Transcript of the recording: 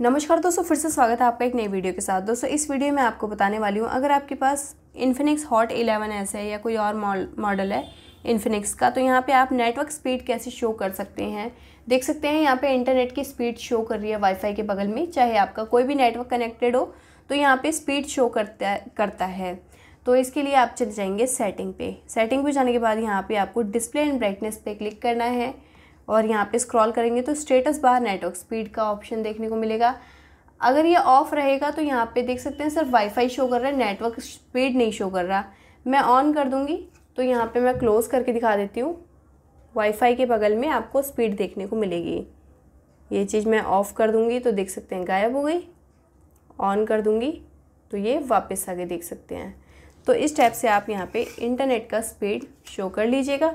नमस्कार दोस्तों फिर से स्वागत है आपका एक नई वीडियो के साथ दोस्तों इस वीडियो में आपको बताने वाली हूँ अगर आपके पास इन्फिनिक्स हॉट एलेवन एस है या कोई और मॉडल है इन्फिनिक्स का तो यहाँ पे आप नेटवर्क स्पीड कैसे शो कर सकते हैं देख सकते हैं यहाँ पे इंटरनेट की स्पीड शो कर रही है वाईफाई के बगल में चाहे आपका कोई भी नेटवर्क कनेक्टेड हो तो यहाँ पर स्पीड शो करता करता है तो इसके लिए आप चले जाएंगे सेटिंग पे सेटिंग पे जाने के बाद यहाँ पर आपको डिस्प्ले एंड ब्राइटनेस पे क्लिक करना है और यहाँ पे स्क्रॉल करेंगे तो स्टेटस बार नेटवर्क स्पीड का ऑप्शन देखने को मिलेगा अगर ये ऑफ रहेगा तो यहाँ पे देख सकते हैं सिर्फ वाईफाई शो कर रहा है नेटवर्क स्पीड नहीं शो कर रहा मैं ऑन कर दूँगी तो यहाँ पे मैं क्लोज़ करके दिखा देती हूँ वाईफाई के बगल में आपको स्पीड देखने को मिलेगी ये चीज़ मैं ऑफ़ कर दूँगी तो देख सकते हैं गायब हो गई ऑन कर दूँगी तो ये वापस आगे देख सकते हैं तो इस टाइप से आप यहाँ पे इंटरनेट का स्पीड शो कर लीजिएगा